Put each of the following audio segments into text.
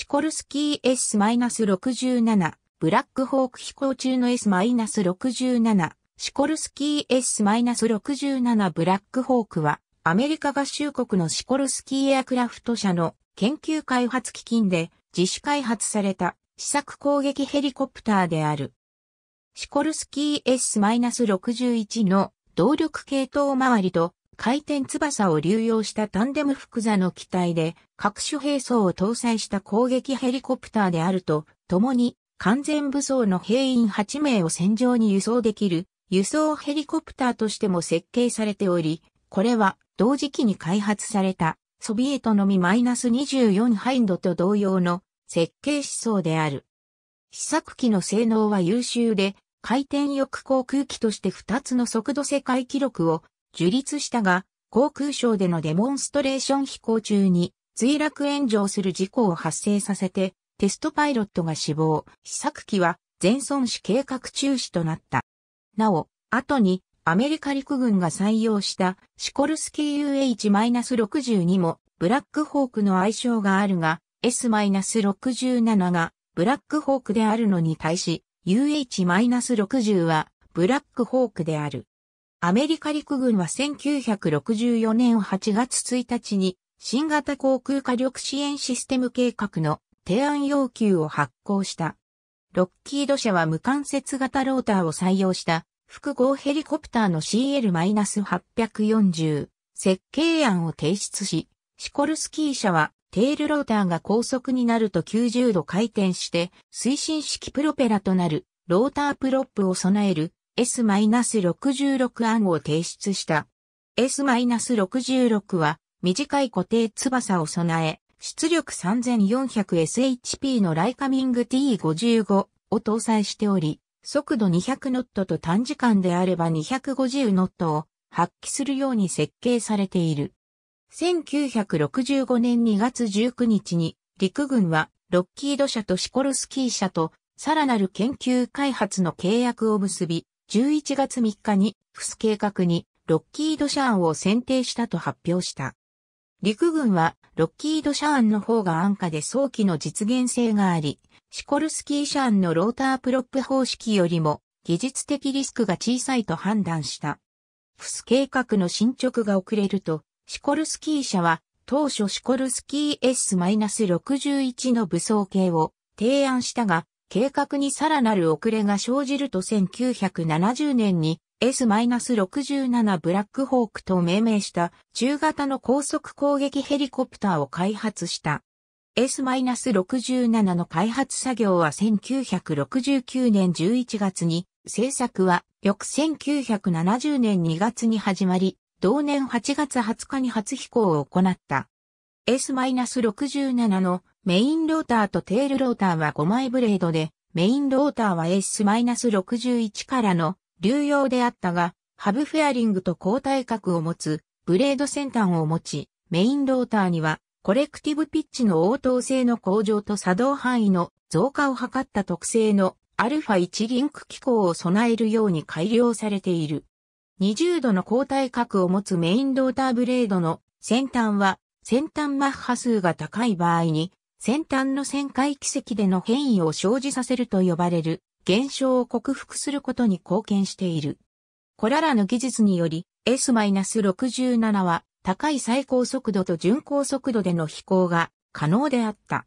シコルスキー S-67、ブラックホーク飛行中の S-67、シコルスキー S-67 ブラックホークは、アメリカ合衆国のシコルスキーエアクラフト社の研究開発基金で自主開発された試作攻撃ヘリコプターである。シコルスキー S-61 の動力系統周りと回転翼を流用したタンデム複座の機体で各種兵装を搭載した攻撃ヘリコプターであると、共に完全武装の兵員8名を戦場に輸送できる輸送ヘリコプターとしても設計されており、これは同時期に開発されたソビエトのみ -24 ハインドと同様の設計思想である。試作機の性能は優秀で、回転翼航空機として2つの速度世界記録を樹立したが、航空ショーでのデモンストレーション飛行中に墜落炎上する事故を発生させて、テストパイロットが死亡、試作機は全損死計画中止となった。なお、後にアメリカ陸軍が採用したシコルスキー UH-62 もブラックホークの愛称があるが S-67 がブラックホークであるのに対し UH-60 はブラックホークである。アメリカ陸軍は1964年8月1日に新型航空火力支援システム計画の提案要求を発行した。ロッキード社は無関節型ローターを採用した複合ヘリコプターの CL-840 設計案を提出し、シコルスキー社はテールローターが高速になると90度回転して推進式プロペラとなるロータープロップを備える S-66 案を提出した。S-66 は短い固定翼を備え、出力 3400SHP のライカミング T55 を搭載しており、速度200ノットと短時間であれば250ノットを発揮するように設計されている。1965年2月19日に陸軍はロッキード社とシコルスキー社とさらなる研究開発の契約を結び、11月3日に、フス計画に、ロッキード・シャーンを選定したと発表した。陸軍は、ロッキード・シャーンの方が安価で早期の実現性があり、シコルスキー・シャーンのロータープロップ方式よりも、技術的リスクが小さいと判断した。フス計画の進捗が遅れると、シコルスキー社は、当初シコルスキー S-61 の武装系を提案したが、計画にさらなる遅れが生じると1970年に S-67 ブラックホークと命名した中型の高速攻撃ヘリコプターを開発した。S-67 の開発作業は1969年11月に、製作は翌1970年2月に始まり、同年8月20日に初飛行を行った。S-67 のメインローターとテールローターは5枚ブレードで、メインローターは S-61 からの流用であったが、ハブフェアリングと交代角を持つ、ブレード先端を持ち、メインローターには、コレクティブピッチの応答性の向上と作動範囲の増加を図った特性のアルファ1リンク機構を備えるように改良されている。20度の交代角を持つメインローターブレードの先端は先端マッハ数が高い場合に先端の旋回奇跡での変異を生じさせると呼ばれる現象を克服することに貢献している。これらの技術により S-67 は高い最高速度と巡航速度での飛行が可能であった。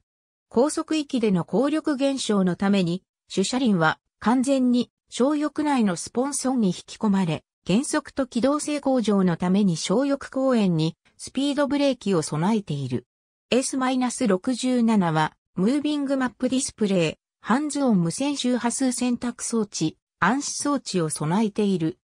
高速域での効力減少のために主車輪は完全に小翼内のスポンソンに引き込まれ、減速と機動性向上のために小翼公園にスピードブレーキを備えている。S-67 は、ムービングマップディスプレイ、ハンズオン無線周波数選択装置、暗視装置を備えている。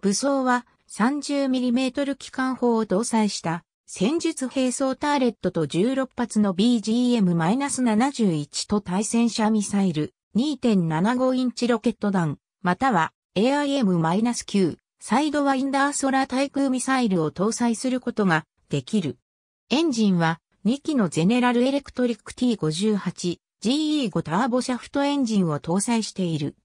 武装は 30mm 機関砲を搭載した戦術兵装ターレットと16発の BGM-71 と対戦車ミサイル2.75インチロケット弾、または AIM-9 サイドワインダーソラ対空ミサイルを搭載することができる。エンジンは2機のゼネラルエレクトリック T58、GE5 ターボシャフトエンジンを搭載している。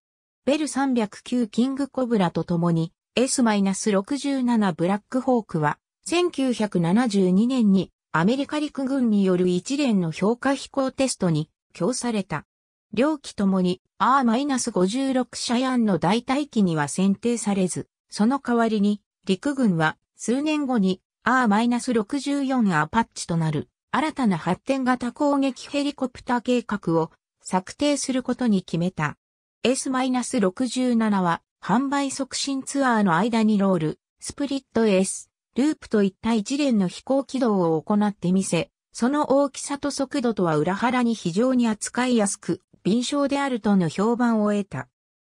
ベル309キングコブラと共に S-67 ブラックホークは1972年にアメリカ陸軍による一連の評価飛行テストに供された。両機ともに R-56 シャヤンの代替機には選定されず、その代わりに陸軍は数年後に R-64 アパッチとなる。新たな発展型攻撃ヘリコプター計画を策定することに決めた。S-67 は販売促進ツアーの間にロール、スプリット S、ループといった一連の飛行軌道を行ってみせ、その大きさと速度とは裏腹に非常に扱いやすく、敏捷であるとの評判を得た。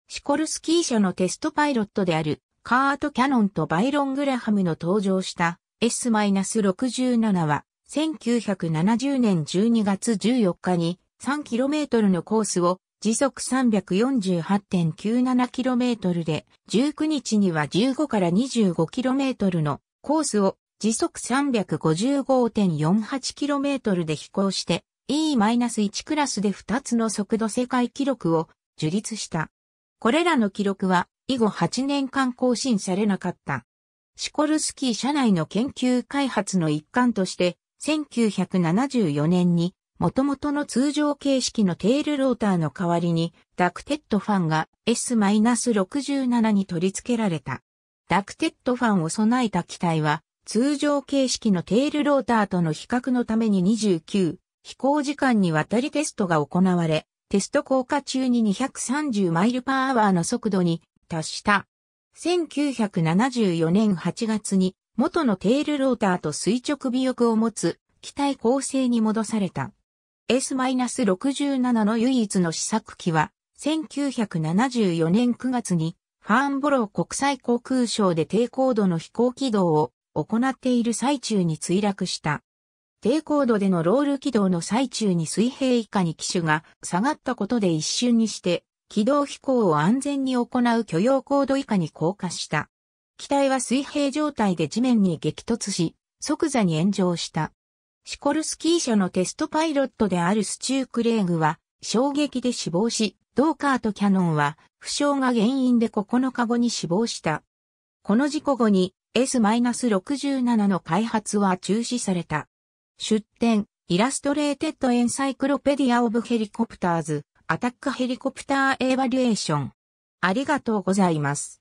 シコルスキー社のテストパイロットであるカート・キャノンとバイロン・グラハムの登場した S-67 は1970年12月14日に 3km のコースを時速 348.97km で、19日には15から 25km のコースを時速 355.48km で飛行して E-1 クラスで2つの速度世界記録を樹立した。これらの記録は以後8年間更新されなかった。シコルスキー社内の研究開発の一環として1974年に、元々の通常形式のテールローターの代わりに、ダクテッドファンが S-67 に取り付けられた。ダクテッドファンを備えた機体は、通常形式のテールローターとの比較のために29、飛行時間にわたりテストが行われ、テスト降下中に230マイルパーアワーの速度に達した。1974年8月に元のテールローターと垂直尾翼を持つ機体構成に戻された。S-67 の唯一の試作機は、1974年9月にファーンボロー国際航空省で低高度の飛行軌道を行っている最中に墜落した。低高度でのロール軌道の最中に水平以下に機種が下がったことで一瞬にして、軌道飛行を安全に行う許容高度以下に降下した。機体は水平状態で地面に激突し、即座に炎上した。シコルスキー社のテストパイロットであるスチュー・クレーグは、衝撃で死亡し、ドーカーとキャノンは、負傷が原因で9日後に死亡した。この事故後に S-67 の開発は中止された。出展、イラストレーテッドエンサイクロペディア・オブ・ヘリコプターズ、アタック・ヘリコプター・エヴァリエーション。ありがとうございます。